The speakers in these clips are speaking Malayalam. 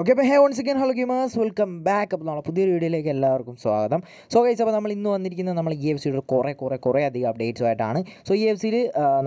ഓക്കെ അപ്പോൾ hey once again hello gamers welcome back അപ്പോൾ നമ്മൾ പുതിയൊരു വീഡിയോയിലേക്ക് എല്ലാവർക്കും സ്വാഗതം സോ ഗൈസ് അപ്പോൾ നമ്മൾ ഇന്ന് വന്നിരിക്കുന്നത് നമ്മൾ ഇ e എഫ് സിയുടെ കുറേ കുറേ കുറേ അധികം അപ്ഡേറ്റ്സ് ആയിട്ടാണ് സോ ഇ എഫ് സിയിൽ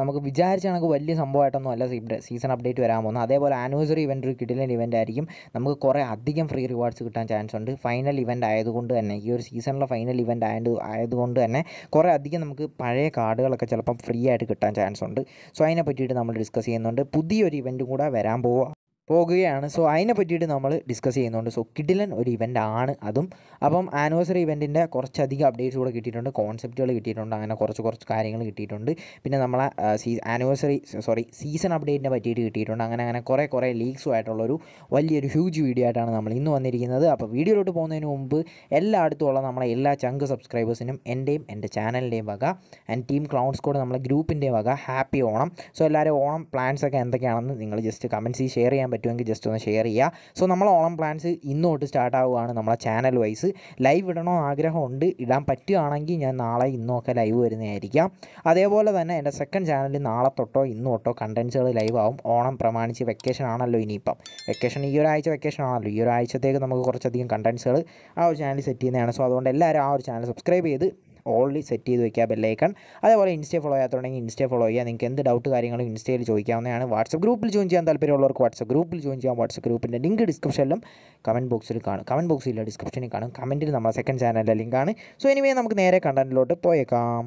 നമുക്ക് വിചാരിച്ച കണക്ക് വലിയ സംഭവമായിട്ടൊന്നും അല്ല സീസൺ അപ്ഡേറ്റ് വരാൻ പോകുന്നത് അതേപോലെ ആനിവേഴ്സറി ഇവൻ്റ് ഒരു കിഡിലൻ ഇവൻ്റ് ആയിരിക്കും നമുക്ക് കുറേ അധികം ഫ്രീ റിവാർഡ്സ് കിട്ടാൻ ചാൻസ് ഉണ്ട് ഫൈനൽ ഇവൻ്റ് ആയതുകൊണ്ട് തന്നെ ഈ ഒരു സീസണിലെ ഫൈനൽ ഇവൻ്റ് ആയത് ആയതുകൊണ്ട് തന്നെ കുറേ അധികം നമുക്ക് പഴയ കാർഡുകളൊക്കെ ചിലപ്പം ഫ്രീ ആയിട്ട് കിട്ടാൻ ചാൻസ് ഉണ്ട് സോ അതിനെ പറ്റിയിട്ട് നമ്മൾ ഡിസ്കസ് ചെയ്യുന്നുണ്ട് പുതിയൊരു ഇവൻറ്റും കൂടെ വരാൻ പോവുക പോകുകയാണ് സോ അതിനെ പറ്റിയിട്ട് നമ്മൾ ഡിസ്കസ് ചെയ്യുന്നുണ്ട് സോ കിഡിലൻ ഒരു ഇവൻ്റ് ആണ് അതും അപ്പം ആനിവേഴ്സറി ഇവൻറ്റിൻ്റെ കുറച്ചധികം അപ്ഡേറ്റ്സ് കൂടെ കിട്ടിയിട്ടുണ്ട് കോൺസെപ്റ്റുകൾ കിട്ടിയിട്ടുണ്ട് അങ്ങനെ കുറച്ച് കുറച്ച് കാര്യങ്ങൾ കിട്ടിയിട്ടുണ്ട് പിന്നെ നമ്മളെ സീ ആനിവേഴ്സറി സോറി സീസൺ അപ്ഡേറ്റിനെ പറ്റിയിട്ട് കിട്ടിയിട്ടുണ്ട് അങ്ങനെ അങ്ങനെ കുറേ കുറേ ലീക്സും ആയിട്ടുള്ളൊരു വലിയൊരു ഹ്യൂജ് വീഡിയോ ആയിട്ടാണ് നമ്മൾ ഇന്ന് വന്നിരിക്കുന്നത് അപ്പോൾ വീഡിയോയിലോട്ട് പോകുന്നതിന് മുമ്പ് എല്ലായിടത്തും ഉള്ള നമ്മളെ എല്ലാ ചങ്ക് സബ്സ്ക്രൈബേഴ്സിനും എൻ്റെയും എൻ്റെ ചാനലിൻ്റെയും വക ആൻഡ് ടീം ക്ലൗഡ് കൂടെ നമ്മളെ ഗ്രൂപ്പിൻ്റെയും വക ഹാപ്പി ഓണം സോ എല്ലാവരും ഓണം പ്ലാൻസ് ഒക്കെ എന്തൊക്കെയാണെന്ന് നിങ്ങൾ ജസ്റ്റ് ചെയ്ത് ഷെയർ ചെയ്യാൻ പറ്റും പറ്റുമെങ്കിൽ ജസ്റ്റ് ഒന്ന് ഷെയർ ചെയ്യുക സോ നമ്മൾ ഓണം പ്ലാൻസ് ഇന്ന് തൊട്ട് സ്റ്റാർട്ട് ആവുകയാണ് നമ്മളെ ചാനൽ വൈസ് ലൈവ് ഇടണോ ആഗ്രഹമുണ്ട് ഇടാൻ പറ്റുകയാണെങ്കിൽ ഞാൻ നാളെ ഇന്നൊക്കെ ലൈവ് വരുന്നതായിരിക്കാം അതേപോലെ തന്നെ എൻ്റെ സെക്കൻഡ് ചാനലിൽ നാളെ തൊട്ടോ ഇന്ന് തൊട്ടോ കണ്ടൻസുകൾ ലൈവ് ആവും ഓണം പ്രമാണിച്ച് വെക്കേഷൻ ആണല്ലോ ഇനിയിപ്പം വെക്കേഷൻ ഈ ഒരാഴ്ച വെക്കേഷൻ ആണല്ലോ ഈ ഒരാഴ്ചത്തേക്ക് നമുക്ക് കുറച്ചധികം കണ്ടൻസുകൾ ആ ഒരു ചാനൽ സെറ്റ് ചെയ്യുന്നതാണ് സോ അതുകൊണ്ട് എല്ലാവരും ആ ഒരു ചാനൽ സബ്സ്ക്രൈബ് ചെയ്ത് ഓൾറെഡി സെറ്റ് ചെയ്ത് വയ്ക്കുക ബെല്ലൈക്കൺ അതേപോലെ ഇൻസ്റ്റേ ഫോളോ ചെയ്യാത്തുണ്ടെങ്കിൽ ഇൻസ്റ്റേ ഫോളോ ചെയ്യുക നിങ്ങൾക്ക് എന്ത് ഡൗട്ട് കാര്യങ്ങളും ഇൻസ്റ്റയിൽ ചോദിക്കാവുന്നതാണ് വാട്സപ്പ് ഗ്രൂപ്പിൽ ജോയിൻ ചെയ്യാൻ താല്പര്യമുള്ളവർക്ക് വാട്സപ്പ് ഗ്രൂപ്പിൽ ജോയിൻ ചെയ്യാൻ വാട്സപ്പ് ഗ്രൂപ്പിൻ്റെ ലിങ്ക് ഡിസ്ക്രിപ്ഷനിലും കമൻറ്റ് ബോക്സിൽ കാണും കമൻറ്റ് ബോക്സിൽ ഡിസ്ക്രിപ്ഷനിൽ കാണും കമൻറ്റിൽ നമ്മുടെ സെക്കൻഡ് ചാനലിൻ്റെ ലിങ്കാണ് സോ എനിവേ നമുക്ക് നേരെ കണ്ടൻറ്റിലോട്ട് പോയേക്കാം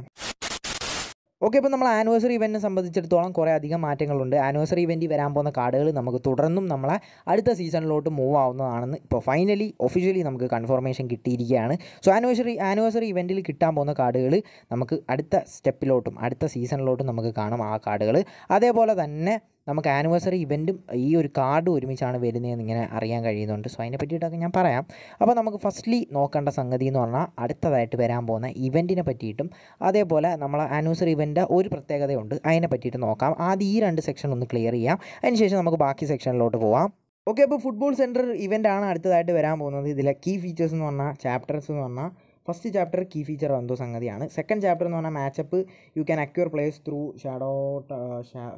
ഓക്കെ അപ്പോൾ നമ്മൾ ആനിവേഴ്സറി ഇവൻറ്റിനെ സംബന്ധിച്ചിടത്തോളം കുറേ അധികം മാറ്റങ്ങളുണ്ട് ആനിവേഴ്സറി ഇവൻറ്റ് വരാൻ പോകുന്ന കാർഡുകൾ നമുക്ക് തുടർന്നും നമ്മളെ അടുത്ത സീസണിലോട്ട് മൂവ് ആവുന്നതാണെന്ന് ഇപ്പോൾ ഫൈനലി ഒഫീഷ്യലി നമുക്ക് കൺഫർമേഷൻ കിട്ടിയിരിക്കുകയാണ് സോ ആനിവേഴ്സറി ആനിവേഴ്സറി ഇവൻറ്റിൽ കിട്ടാൻ പോകുന്ന കാർഡുകൾ നമുക്ക് അടുത്ത സ്റ്റെപ്പിലോട്ടും അടുത്ത സീസണിലോട്ടും നമുക്ക് കാണാം ആ കാർഡുകൾ അതേപോലെ തന്നെ നമുക്ക് ആനിവേഴ്സറി ഇവൻറ്റും ഈ ഒരു കാർഡ് ഒരുമിച്ചാണ് വരുന്നതെന്ന് ഇങ്ങനെ അറിയാൻ കഴിയുന്നുണ്ട് സോ അതിനെ പറ്റിയിട്ടൊക്കെ ഞാൻ പറയാം അപ്പോൾ നമുക്ക് ഫസ്റ്റ്ലി നോക്കേണ്ട സംഗതി എന്ന് പറഞ്ഞാൽ അടുത്തതായിട്ട് വരാൻ പോകുന്ന ഇവൻറ്റിനെ പറ്റിയിട്ടും അതേപോലെ നമ്മൾ ആനിവേഴ്സറി ഇവൻ്റ് ഒരു പ്രത്യേകതയുണ്ട് അതിനെ പറ്റിയിട്ട് നോക്കാം ആദ്യം ഈ രണ്ട് സെക്ഷൻ ഒന്ന് ക്ലിയർ ചെയ്യാം അതിനുശേഷം നമുക്ക് ബാക്കി സെക്ഷനിലോട്ട് പോവാം ഓക്കെ അപ്പോൾ ഫുട്ബോൾ സെൻറ്റർ ഇവൻ്റ് ആണ് അടുത്തതായിട്ട് വരാൻ പോകുന്നത് ഇതിലെ കീ ഫീച്ചേഴ്സ് എന്ന് പറഞ്ഞാൽ ചാപ്റ്റേഴ്സ് എന്ന് പറഞ്ഞാൽ ഫസ്റ്റ് ചാപ്റ്റർ കീ ഫീച്ചർ എന്തോ സംഗതിയാണ് സെക്കൻഡ് ചാപ്റ്റർ എന്ന് പറഞ്ഞാൽ matchup you can acquire places through shadow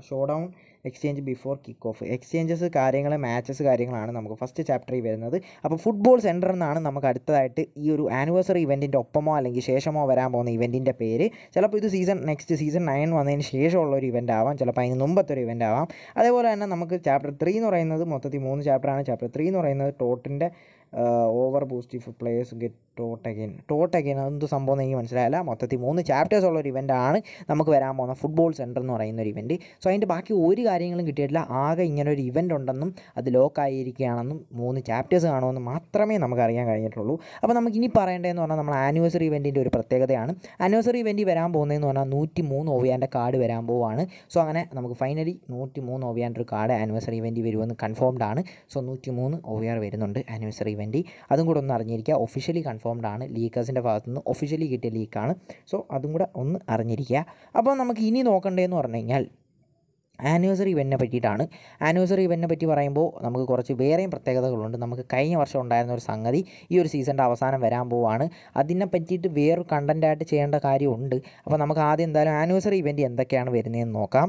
showdown exchange before kick off exchanges കാര്യങ്ങൾ മാച്ചസ് കാര്യങ്ങളാണ് നമുക്ക് ഫസ്റ്റ് ചാപ്റ്ററിൽ വരുന്നത് അപ്പോൾ ഫുട്ബോൾ സെൻറ്റർ എന്നാണ് നമുക്ക് അടുത്തതായിട്ട് ഈ ഒരു ആനിവേഴ്സറി ഇവൻറ്റിൻ്റെ ഒപ്പമോ അല്ലെങ്കിൽ ശേഷമോ വരാൻ പോകുന്ന ഇവൻറ്റിൻ്റെ പേര് ചിലപ്പോൾ ഇത് സീസൺ നെക്സ്റ്റ് സീസൺ നയൻ വന്നതിന് ശേഷമുള്ള ഒരു ഇവൻ്റ് ആവാം ചിലപ്പോൾ അതിന് മുമ്പത്തെ ഒരു ഇവൻ്റ് ആവാം അതേപോലെ തന്നെ നമുക്ക് ചാപ്റ്റർ ത്രീ എന്ന് പറയുന്നത് മൊത്തത്തിൽ മൂന്ന് ചാപ്റ്ററാണ് ചാപ്റ്റർ ത്രീ എന്ന് പറയുന്നത് ടോട്ടിൻ്റെ over positive players get tot again tot അതെന്ത് സംഭവം എനിക്ക് മനസ്സിലായില്ല മൊത്തത്തിൽ മൂന്ന് ചാപ്റ്റേഴ്സ് ഉള്ള ഒരു ഇവൻ്റാണ് നമുക്ക് വരാൻ പോകുന്ന ഫുട്ബോൾ സെൻറ്റർ എന്ന് പറയുന്ന ഒരു ഇവൻറ്റ് സോ അതിൻ്റെ ബാക്കി ഒരു കാര്യങ്ങളും കിട്ടിയിട്ടില്ല ആകെ ഇങ്ങനെ ഒരു ഇവൻ്റ് ഉണ്ടെന്നും അത് ലോക്കായിരിക്കുകയാണെന്നും മൂന്ന് ചാപ്റ്റേഴ്സ് കാണുമെന്ന് മാത്രമേ നമുക്ക് അറിയാൻ കഴിഞ്ഞിട്ടുള്ളൂ അപ്പോൾ നമുക്ക് ഇനി പറയേണ്ടതെന്ന് പറഞ്ഞാൽ നമ്മൾ ആനിവേഴ്സറി ഇവൻറ്റിൻ്റെ ഒരു പ്രത്യേകതയാണ് ആനിവേഴ്സറി ഇവൻറ്റ് വരാൻ പോകുന്നതെന്ന് പറഞ്ഞാൽ നൂറ്റി മൂന്ന് ഓവിയാൻ്റെ കാർഡ് വരാൻ പോവുകയാണ് സോ അങ്ങനെ നമുക്ക് ഫൈനലി നൂറ്റി മൂന്ന് ഓവിയാൻ്റെ ഒരു കാർഡ് ആനിവേഴ്സറി ഇവൻറ്റ് വരുമെന്ന് കൺഫേംഡ് ആണ് സോ നൂറ്റി മൂന്ന് ഓവിയാർ വരുന്നുണ്ട് ആനിവേഴ്സറി ഇവൻറ്റ് അതും കൂടെ ഒന്ന് അറിഞ്ഞിരിക്കുക ഒഫീഷ്യലി കൺഫേം കൺഫേംഡ് ആണ് ലീക്കേഴ്സിൻ്റെ ഭാഗത്തു നിന്ന് ഒഫീഷ്യലി കിട്ടിയ ലീക്കാണ് സോ അതും കൂടെ ഒന്ന് അറിഞ്ഞിരിക്കുക അപ്പോൾ നമുക്ക് ഇനി നോക്കണ്ടേന്ന് പറഞ്ഞു കഴിഞ്ഞാൽ ആനിവേഴ്സറി ഇവൻറ്റിനെ പറ്റിയിട്ടാണ് ആനിവേഴ്സറി ഇവൻറ്റിനെ പറ്റി പറയുമ്പോൾ നമുക്ക് കുറച്ച് വേറെയും പ്രത്യേകതകളുണ്ട് നമുക്ക് കഴിഞ്ഞ വർഷം ഉണ്ടായിരുന്ന ഒരു സംഗതി ഈ ഒരു സീസണിൻ്റെ അവസാനം വരാൻ പോവാണ് അതിനെ പറ്റിയിട്ട് വേറൊരു കണ്ടൻറ്റായിട്ട് ചെയ്യേണ്ട കാര്യമുണ്ട് അപ്പോൾ നമുക്ക് ആദ്യം എന്തായാലും ആനിവേഴ്സറി ഇവൻറ്റ് എന്തൊക്കെയാണ് വരുന്നതെന്ന് നോക്കാം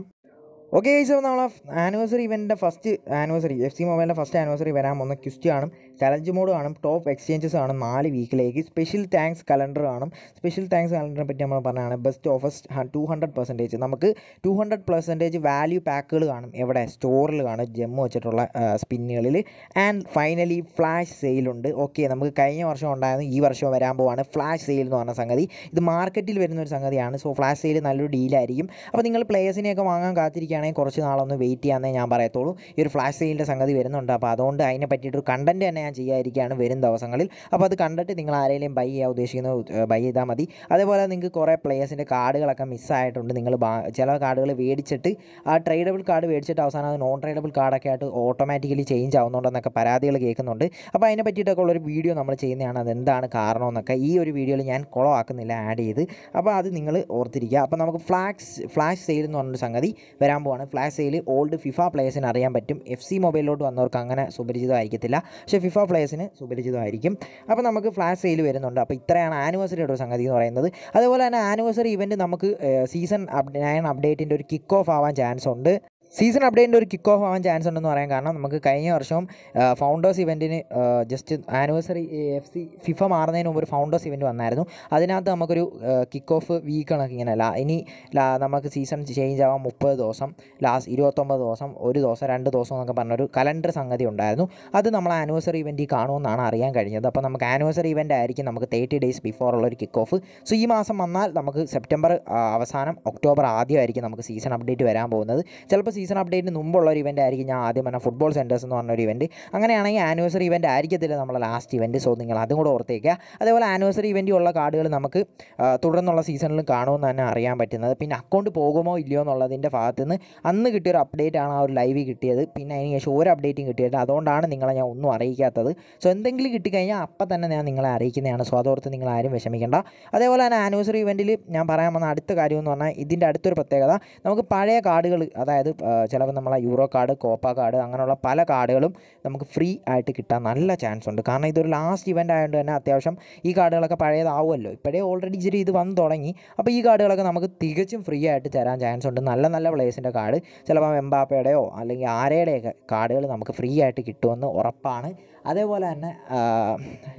ഓക്കെ ഗൈസ് നമ്മൾ ആനിവേഴ്സറി ഇവൻ്റെ ഫസ്റ്റ് ആനിവേഴ്സറി എഫ് സി മൊബൈലിൻ്റെ ഫസ്റ്റ് ആനിവേഴ്സറി വരാൻ പോകുന്ന ക്വിസ്റ്റ് ആണ് ചലഞ്ച് മോഡ് കാണും ടോപ്പ് എക്സ്ചേഞ്ചസ് ആണ് നാല് വീക്കിലേക്ക് സ്പെഷ്യൽ താങ്ക്സ് കലണ്ടർ കാണും സ്പെഷ്യൽ താങ്ക്സ് കലണ്ടറിനെ പറ്റി നമ്മൾ പറഞ്ഞതാണ് best offer two hundred percentage നമുക്ക് ടു ഹൺഡ്രഡ് പെർസെൻറ്റേജ് വാല്യൂ പാക്കുകൾ കാണും എവിടെ സ്റ്റോറിൽ കാണും ജെമ്മ് വെച്ചിട്ടുള്ള സ്പിന്നുകളിൽ ആൻഡ് ഫൈനലി ഫ്ലാഷ് സെയിലുണ്ട് ഓക്കെ നമുക്ക് കഴിഞ്ഞ വർഷം ഉണ്ടായിരുന്നു ഈ വർഷം വരാൻ പോവാണ് ഫ്ലാഷ് സെയിൽ എന്ന് പറഞ്ഞ സംഗതി ഇത് മാർക്കറ്റിൽ വരുന്ന ഒരു സംഗതിയാണ് സോ ഫ്ലാഷ് സെയിൽ നല്ലൊരു ഡീലായിരിക്കും അപ്പോൾ നിങ്ങൾ പ്ലേയേഴ്സിനെയൊക്കെ വാങ്ങാൻ കാത്തിരിക്കുക ചെയ്യുകയാണെങ്കിൽ കുറച്ച് നാളൊന്ന് വെയിറ്റ് ചെയ്യാമെന്നേ ഞാൻ പറയത്തുള്ളൂ ഈ ഒരു ഫ്ലാഷ് സെയിലിൻ്റെ സംഗതി വരുന്നുണ്ട് അപ്പോൾ അതുകൊണ്ട് അതിനെ പറ്റിയിട്ടൊരു കണ്ടൻറ്റ് തന്നെ ഞാൻ ചെയ്യാതിരിക്കുകയാണ് വരും ദിവസങ്ങളിൽ അപ്പോൾ അത് കണ്ടിട്ട് നിങ്ങൾ ആരെങ്കിലും ബൈ ചെയ്യാൻ ഉദ്ദേശിക്കുന്ന ബൈ ചെയ്താൽ മതി അതേപോലെ നിങ്ങൾക്ക് കുറേ പ്ലേയേഴ്സിൻ്റെ കാർഡുകളൊക്കെ മിസ്സായിട്ടുണ്ട് നിങ്ങൾ ചില കാർഡുകൾ മേടിച്ചിട്ട് ആ ട്രേഡബിൾ കാർഡ് മേടിച്ചിട്ട് അവസാനം അത് നോൺ ട്രേഡബിൾ കാർഡൊക്കെ ആയിട്ട് ഓട്ടോമാറ്റിക്കലി ചേഞ്ച് ആവുന്നുണ്ടെന്നൊക്കെ പരാതികൾ കേൾക്കുന്നുണ്ട് അപ്പോൾ അതിനെ പറ്റിയിട്ടൊക്കെ ഉള്ളൊരു വീഡിയോ നമ്മൾ ചെയ്യുന്നതാണ് അതെന്താണ് കാരണമെന്നൊക്കെ ഈ ഒരു വീഡിയോയിൽ ഞാൻ കൊളോ ആക്കുന്നില്ല ആഡ് ചെയ്ത് അപ്പോൾ അത് നിങ്ങൾ ഓർത്തിരിക്കുക അപ്പോൾ നമുക്ക് ഫ്ലാക്സ് ഫ്ലാഷ് സെയിൽ എന്ന് പറഞ്ഞൊരു സംഗതി വരാൻ സംഭവമാണ് ഫ്ലാഷ് സെയിൽ ഓൾഡ് ഫിഫ പ്ലേയേഴ്സിന് അറിയാൻ പറ്റും എഫ് സി മൊബൈലിലോട്ട് വന്നവർക്ക് അങ്ങനെ സുപരിചിതമായിരിക്കത്തില്ല പക്ഷേ ഫിഫ പ്ലേയേഴ്സിന് സുപരിചിതമായിരിക്കും അപ്പോൾ നമുക്ക് ഫ്ലാഷ് സെയിൽ വരുന്നുണ്ട് അപ്പോൾ ഇത്രയാണ് ആനിവേഴ്സറിയുടെ ഒരു സംഗതി എന്ന് പറയുന്നത് അതുപോലെ തന്നെ ആനിവേഴ്സറി ഇവൻറ്റ് നമുക്ക് സീസൺ നയൻ അപ്ഡേറ്റിൻ്റെ ഒരു കിക്ക് ഓഫ് ആവാൻ ചാൻസ് ഉണ്ട് സീസൺ അപ്ഡേറ്റിൻ്റെ ഒരു കിക്ക് ഓഫ് ആവാൻ ചാൻസ് ഉണ്ടെന്ന് പറയാൻ കാരണം നമുക്ക് കഴിഞ്ഞ വർഷം ഫൗണ്ടേഴ്സ് ഇവൻറ്റിന് just anniversary F C FIFA മാറുന്നതിന് മുമ്പ് ഒരു ഫൗണ്ടേഴ്സ് ഇവൻറ്റ് വന്നായിരുന്നു അതിനകത്ത് നമുക്കൊരു കിക്ക് ഓഫ് വീക്ക് ഇങ്ങനെ ലാ ഇനി ലാ നമുക്ക് സീസൺ ചേഞ്ച് ആവാം മുപ്പത് ദിവസം ലാസ്റ്റ് ഇരുപത്തൊമ്പത് ദിവസം ഒരു ദിവസം രണ്ട് ദിവസം എന്നൊക്കെ പറഞ്ഞൊരു കലണ്ടർ സംഗതി ഉണ്ടായിരുന്നു അത് നമ്മൾ ആനിവേഴ്സറി ഇവൻറ്റിൽ കാണുമെന്നാണ് അറിയാൻ കഴിഞ്ഞത് അപ്പോൾ നമുക്ക് ആനിവേഴ്സറി ഇവൻ്റ് ആയിരിക്കും നമുക്ക് തേർട്ടി ഡേയ്സ് ബിഫോർ ഉള്ള ഒരു കിക്ക് ഓഫ് സോ ഈ മാസം വന്നാൽ നമുക്ക് സെപ്റ്റംബർ അവസാനം ഒക്ടോബർ ആദ്യമായിരിക്കും നമുക്ക് സീസൺ അപ്ഡേറ്റ് വരാൻ പോകുന്നത് ചിലപ്പോൾ സീസൺ അപ്ഡേറ്റിന് മുമ്പുള്ള ഒരു ഇവൻ്റ് ആയിരിക്കും ഞാൻ ആദ്യം പറഞ്ഞ ഫുട്ബോൾ സെൻറ്റേഴ്സ് എന്ന് പറഞ്ഞൊരു ഇവൻറ്റ് അങ്ങനെയാണെങ്കിൽ ആനിവേഴ്സറി ഇവൻ്റ് ആയിരിക്കത്തില്ല നമ്മളെ ലാസ്റ്റ് ഇവൻറ്റ് സോ നിങ്ങൾ അതും കൂടെ ഓർത്തേക്കുക അതേപോലെ ആനിവേഴ്സറി ഇവൻ്റ് ഉള്ള കാർഡുകൾ നമുക്ക് തുടർന്നുള്ള സീസണിലും കാണുമെന്ന് തന്നെ അറിയാൻ പറ്റുന്നത് പിന്നെ അക്കൗണ്ട് പോകുമോ ഇല്ലയോ എന്നുള്ളതിൻ്റെ ഭാഗത്ത് നിന്ന് അന്ന് കിട്ടിയൊരു അപ്ഡേറ്റ് ആണ് ആ ഒരു ലൈവ് കിട്ടിയത് പിന്നെ അതിന് ശേഷം ഒരു അപ്ഡേറ്റും കിട്ടിയത് അതുകൊണ്ടാണ് നിങ്ങളെ ഞാൻ ഒന്നും അറിയിക്കാത്തത് സോ എന്തെങ്കിലും കിട്ടിക്കഴിഞ്ഞാൽ അപ്പം തന്നെ ഞാൻ നിങ്ങളെ അറിയിക്കുന്നതാണ് സോ അതോർത്ത് നിങ്ങൾ ആരും വിഷമിക്കേണ്ട അതേപോലെ തന്നെ ആനിവേഴ്സറി ഇവൻറ്റിൽ ഞാൻ പറയാൻ വന്ന അടുത്ത കാര്യം എന്ന് പറഞ്ഞാൽ ഇതിൻ്റെ അടുത്തൊരു പ്രത്യേകത നമുക്ക് പഴയ കാർഡുകൾ അതായത് ചിലപ്പോൾ നമ്മളെ യൂറോ കാർഡ് കോപ്പ കാർഡ് അങ്ങനെയുള്ള പല കാർഡുകളും നമുക്ക് ഫ്രീ ആയിട്ട് കിട്ടാൻ നല്ല ചാൻസ് ഉണ്ട് കാരണം ഇതൊരു ലാസ്റ്റ് ഇവൻ്റ് ആയതുകൊണ്ട് തന്നെ അത്യാവശ്യം ഈ കാർഡുകളൊക്കെ പഴയതാവുമല്ലോ ഇപ്പോഴേ ഓൾറെഡി ഇച്ചിരി ഇത് വന്ന് തുടങ്ങി അപ്പോൾ ഈ കാർഡുകളൊക്കെ നമുക്ക് തികച്ചും ഫ്രീ ആയിട്ട് തരാൻ ചാൻസ് ഉണ്ട് നല്ല നല്ല പ്ലേയേഴ്സിൻ്റെ കാർഡ് ചിലപ്പോൾ എംബാപ്പയുടെയോ അല്ലെങ്കിൽ ആരയുടെയൊക്കെ കാർഡുകൾ നമുക്ക് ഫ്രീ ആയിട്ട് കിട്ടുമെന്ന് ഉറപ്പാണ് അതേപോലെ തന്നെ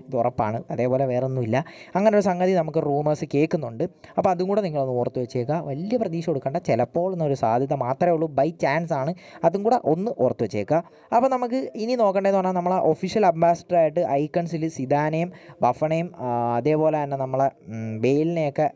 ഇത് ഉറപ്പാണ് അതേപോലെ വേറൊന്നുമില്ല അങ്ങനെ ഒരു സംഗതി നമുക്ക് റൂമേഴ്സ് കേൾക്കുന്നുണ്ട് അപ്പോൾ അതും കൂടെ നിങ്ങളൊന്ന് ഓർത്ത് വെച്ചേക്കുക വലിയ പ്രതീക്ഷ കൊടുക്കേണ്ട ചിലപ്പോൾ എന്നൊരു സാധ്യത മാത്രമേ ഉള്ളൂ ബൈ ചാൻസ് ആണ് അതും കൂടെ ഒന്ന് ഓർത്ത് വെച്ചേക്കുക അപ്പോൾ നമുക്ക് ഇനി നോക്കേണ്ടതെന്ന് പറഞ്ഞാൽ നമ്മളെ ഒഫീഷ്യൽ അംബാസിഡറായിട്ട് ഐക്കൺസിൽ സിദാനയും ബഫനെയും അതേപോലെ തന്നെ നമ്മളെ ബെയിലിനെയൊക്കെ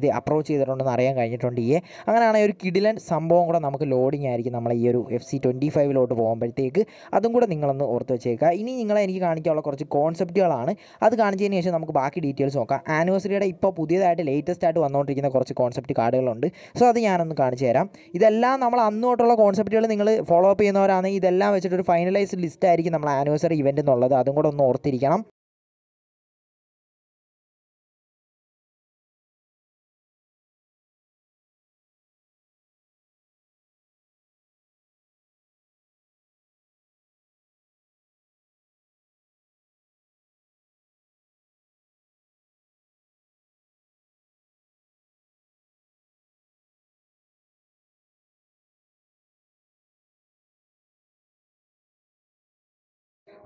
ഇത് അപ്രോച്ച് ചെയ്തിട്ടുണ്ടെന്ന് അറിയാൻ കഴിഞ്ഞിട്ടുണ്ട് ഈ അങ്ങനെയാണെങ്കിൽ ഒരു കിഡിലൻ സംഭവം കൂടെ നമുക്ക് ലോഡിങ് ആയിരിക്കും നമ്മളെ ഈ ഒരു എഫ് സി ട്വൻറ്റി ഫൈവിലോട്ട് പോകുമ്പോഴത്തേക്ക് അതും കൂടെ നിങ്ങളൊന്ന് ഓർത്ത് വെച്ചേക്കുക ഇനി നിങ്ങൾ നിങ്ങളെ എനിക്ക് കാണിക്കാനുള്ള കുറച്ച് കോൺസെപ്റ്റുകളാണ് അത് കാണിച്ചതിന് ശേഷം നമുക്ക് ബാക്കി ഡീറ്റെയിൽസ് നോക്കാം ആനിവേഴ്സറിയുടെ ഇപ്പോൾ പുതിയതായിട്ട് ലേറ്റസ്റ്റ് ആയിട്ട് വന്നുകൊണ്ടിരിക്കുന്ന കുറച്ച് കോൺസെപ്റ്റ് കാർഡുകളുണ്ട് സോ അത് ഞാനൊന്ന് കാണിച്ചു തരാം ഇതെല്ലാം നമ്മൾ അന്ന് കോൺസെപ്റ്റുകൾ നിങ്ങൾ ഫോളോ അപ്പ് ചെയ്യുന്നവരാണെങ്കിൽ ഇതെല്ലാം വെച്ചിട്ട് ഒരു ഫൈനലൈസ്ഡ് ലിസ്റ്റ് ആയിരിക്കും നമ്മൾ ആനിവേഴ്സറി ഇവൻ്റ് എന്നുള്ളത് അതും കൂടെ ഒന്ന് ഓർത്തിരിക്കണം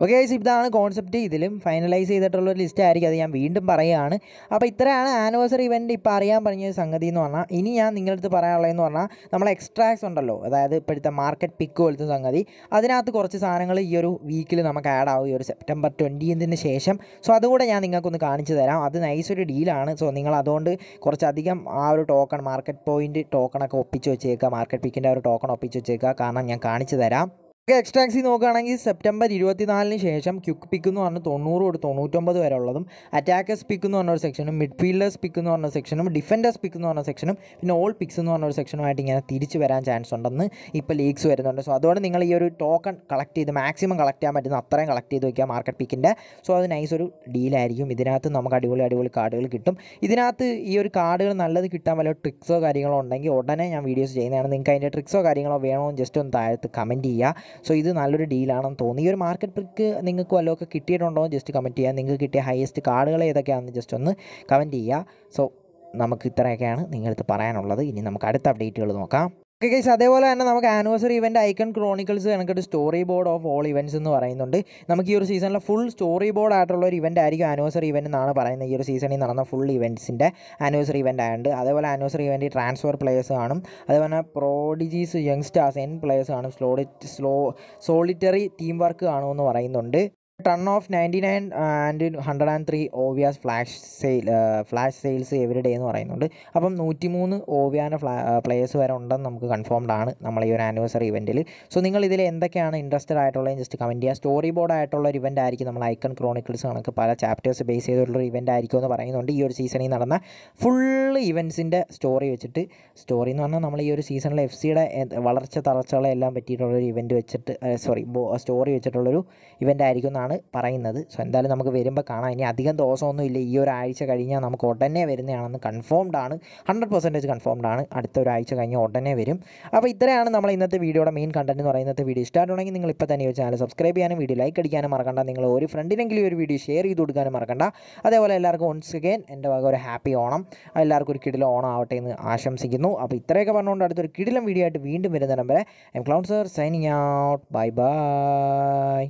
ഓക്കെ ഗൈസ് ഇതാണ് കോൺസെപ്റ്റ് ഇതിലും ഫൈനലൈസ് ചെയ്തിട്ടുള്ള ഒരു ലിസ്റ്റ് ആയിരിക്കും അത് ഞാൻ വീണ്ടും പറയുകയാണ് അപ്പോൾ ഇത്രയാണ് ആനിവേഴ്സറി ഇവൻറ്റ് ഇപ്പോൾ അറിയാൻ പറഞ്ഞ സംഗതി എന്ന് പറഞ്ഞാൽ ഇനി ഞാൻ നിങ്ങളുടെ അടുത്ത് പറയാനുള്ളതെന്ന് പറഞ്ഞാൽ നമ്മൾ എക്സ്ട്രാക്ട്സ് ഉണ്ടല്ലോ അതായത് ഇപ്പോഴത്തെ മാർക്കറ്റ് പിക്ക് പോലത്തെ സംഗതി അതിനകത്ത് കുറച്ച് സാധനങ്ങൾ ഈ ഒരു വീക്കിൽ നമുക്ക് ആഡ് ആവും ഈ ഒരു സെപ്റ്റംബർ ട്വൻറ്റീൻതിന് ശേഷം സോ അതുകൂടെ ഞാൻ നിങ്ങൾക്കൊന്ന് കാണിച്ചു തരാം അത് നൈസ് ഒരു ഡീലാണ് സോ നിങ്ങൾ അതുകൊണ്ട് കുറച്ചധികം ആ ഒരു ടോക്കൺ മാർക്കറ്റ് പോയിൻറ്റ് ടോക്കണൊക്കെ ഒപ്പിച്ച് വെച്ചേക്കുക മാർക്കറ്റ് പിക്കിൻ്റെ ആ ഒരു ടോക്കൺ ഒപ്പിച്ച് വെച്ചേക്കുക കാരണം ഞാൻ കാണിച്ചു തരാം എക്സ്ട്രാക്സി നോക്കുകയാണെങ്കിൽ സെപ്റ്റംബർ ഇരുപത്തിനാലിന് ശേഷം ക്യുക്ക് പിക്ക് എന്ന് പറഞ്ഞ തൊണ്ണൂറ് തൊട്ട് തൊണ്ണൂറ്റൊമ്പത് വരെ ഉള്ളതും അറ്റാക്കേഴ്സ് പിക്ക് എന്ന് പറഞ്ഞ ഒരു സെക്ഷനും ഫീൽഡേഴ്സ് പിക്ക് എന്ന് പറഞ്ഞ സെക്ഷനും ഡിഫൻഡേഴ്സ് പിക്ക് എന്ന് പറഞ്ഞ സെക്ഷനും പിന്നെ ഓൾ പിക്സ് എന്ന് പറഞ്ഞ ഒരു സെക്ഷനുമായിട്ട് ഇങ്ങനെ തിരിച്ചു വരാൻ ചാൻസ് ഉണ്ടെന്ന് ഇപ്പോൾ ലീക്സ് വരുന്നുണ്ട് സോ അതുകൊണ്ട് നിങ്ങൾ ഈ ഒരു ടോക്കൺ കളക്ട് ചെയ്ത് മാക്സിമം കളക്ട് ചെയ്യാൻ പറ്റുന്ന അത്രയും കളക്ട് ചെയ്ത് വയ്ക്കുക മാർക്കറ്റ് പിക്കിൻ്റെ സോ അത് നൈസ് ഒരു ഡീലായിരിക്കും ഇതിനകത്ത് നമുക്ക് അടിപൊളി അടിപൊളി കാർഡുകൾ കിട്ടും ഇതിനകത്ത് ഈ ഒരു കാർഡുകൾ നല്ലത് കിട്ടാൻ വല്ല ട്രിക്സോ കാര്യങ്ങളോ ഉണ്ടെങ്കിൽ ഉടനെ ഞാൻ വീഡിയോസ് ചെയ്യുന്നതാണ് നിങ്ങൾക്ക് അതിൻ്റെ ട്രിക്സോ കാര്യങ്ങളോ വേണോ ജസ്റ്റ് ഒന്ന് താഴത്ത് കമൻറ്റ് ചെയ്യുക സോ ഇത് നല്ലൊരു ഡീലാണെന്ന് തോന്നി ഈ ഒരു മാർക്കറ്റ് പിക്ക് നിങ്ങൾക്ക് വല്ലതൊക്കെ കിട്ടിയിട്ടുണ്ടോ ജസ്റ്റ് കമൻറ്റ് ചെയ്യാം നിങ്ങൾക്ക് കിട്ടിയ ഹയസ്റ്റ് കാർഡുകൾ ഏതൊക്കെയാണെന്ന് ജസ്റ്റ് ഒന്ന് കമൻറ്റ് ചെയ്യുക സോ നമുക്ക് ഇത്രയൊക്കെയാണ് നിങ്ങളടുത്ത് പറയാനുള്ളത് ഇനി നമുക്ക് അടുത്ത അപ്ഡേറ്റുകൾ നോക്കാം ഓക്കെ ഗൈസ് അതേപോലെ തന്നെ നമുക്ക് ആനിവേഴ്സറി ഇവൻ്റ് ഐക്കൺ ക്രോണിക്കിൾസ് കണക്കൊരു storyboard of all events എന്ന് പറയുന്നുണ്ട് നമുക്ക് ഈ ഒരു സീസണിലെ ഫുൾ സ്റ്റോറി ബോർഡ് ആയിട്ടുള്ള ഒരു ഇവൻ്റ് ആയിരിക്കും ആനിവേഴ്സറി ഇവൻ്റ് എന്നാണ് പറയുന്നത് ഈ ഒരു സീസണിൽ നടന്ന ഫുൾ ഇവൻറ്റ്സിൻ്റെ ആനിവേഴ്സറി ഇവൻ്റ് ആയതുകൊണ്ട് അതേപോലെ ആനിവേഴ്സറി ഇവൻ്റ് ട്രാൻസ്ഫർ പ്ലേയേഴ്സ് കാണും അതേപോലെ പ്രോഡിജീസ് യങ്സ്റ്റേഴ്സ് എൻ പ്ലേയേഴ്സ് കാണും സ്ലോഡി സ്ലോ സോളിറ്ററി ടീം വർക്ക് കാണുമെന്ന് പറയുന്നുണ്ട് ton of ninety nine and hundred and three OVRs flash sale flash sales every day എന്ന് പറയുന്നുണ്ട് അപ്പം നൂറ്റിമൂന്ന് ഓവിയാന ഫ്ലാ പ്ലേയേഴ്സ് വരെ ഉണ്ടെന്ന് നമുക്ക് കൺഫേംഡ് ആണ് നമ്മൾ ഈ ഒരു ആനിവേഴ്സറി ഇവൻറ്റിൽ സോ നിങ്ങൾ ഇതിൽ എന്തൊക്കെയാണ് ഇൻട്രസ്റ്റഡ് ആയിട്ടുള്ളത് ജസ്റ്റ് കമൻറ്റ് ചെയ്യുക സ്റ്റോറി ബോർഡ് ആയിട്ടുള്ള ഒരു ഇവൻ്റ് ആയിരിക്കും നമ്മൾ ഐക്കൺ ക്രോണിക്കിൾസ് കണക്ക് പല ചാപ്റ്റേഴ്സ് ബേസ് ചെയ്തിട്ടുള്ള ഇവൻ്റ് ആയിരിക്കും എന്ന് പറയുന്നുണ്ട് ഈ ഒരു സീസണിൽ നടന്ന ഫുൾ ഇവൻസിൻ്റെ സ്റ്റോറി വെച്ചിട്ട് സ്റ്റോറി എന്ന് പറഞ്ഞാൽ നമ്മൾ ഈ ഒരു സീസണിൽ എഫ് സിയുടെ വളർച്ച തളർച്ചകളെല്ലാം പറ്റിയിട്ടുള്ളൊരു ഇവൻറ്റ് വെച്ചിട്ട് സോറി സ്റ്റോറി വെച്ചിട്ടുള്ളൊരു ഇവൻ്റ് ആയിരിക്കും എന്നാണ് എന്നാണ് പറയുന്നത് സോ എന്തായാലും നമുക്ക് വരുമ്പോൾ കാണാം ഇനി അധികം ദിവസമൊന്നും ഇല്ല ഈ ഒരാഴ്ച കഴിഞ്ഞാൽ നമുക്ക് ഉടനെ വരുന്നതാണെന്ന് കൺഫേംഡ് ആണ് ഹൺഡ്രഡ് പെർസെൻറ്റേജ് കൺഫേംഡ് ആണ് അടുത്ത ഒരാഴ്ച കഴിഞ്ഞ് ഉടനെ വരും അപ്പോൾ ഇത്രയാണ് നമ്മൾ ഇന്നത്തെ വീഡിയോയുടെ മെയിൻ കണ്ടന്റ് എന്ന് പറയുന്നത് വീഡിയോ ഇഷ്ടമായിട്ടുണ്ടെങ്കിൽ നിങ്ങൾ ഇപ്പോൾ തന്നെ ഈ ചാനൽ സബ്സ്ക്രൈബ് ചെയ്യാനും വീഡിയോ ലൈക്ക് അടിക്കാനും മറക്കണ്ട നിങ്ങൾ ഒരു ഫ്രണ്ടിനെങ്കിലും ഒരു വീഡിയോ ഷെയർ ചെയ്ത് കൊടുക്കാനും മറക്കണ്ട അതേപോലെ എല്ലാവർക്കും ഒൺസ് അഗെയിൻ എൻ്റെ വക ഒരു ഹാപ്പി ഓണം എല്ലാവർക്കും ഒരു കിടിലം ഓണം ആവട്ടെ എന്ന് ആശംസിക്കുന്നു അപ്പോൾ ഇത്രയൊക്കെ പറഞ്ഞുകൊണ്ട് അടുത്തൊരു കിടിലം വീഡിയോ ആയിട്ട് വീണ്ടും വരുന്ന I'm clown sir signing out bye by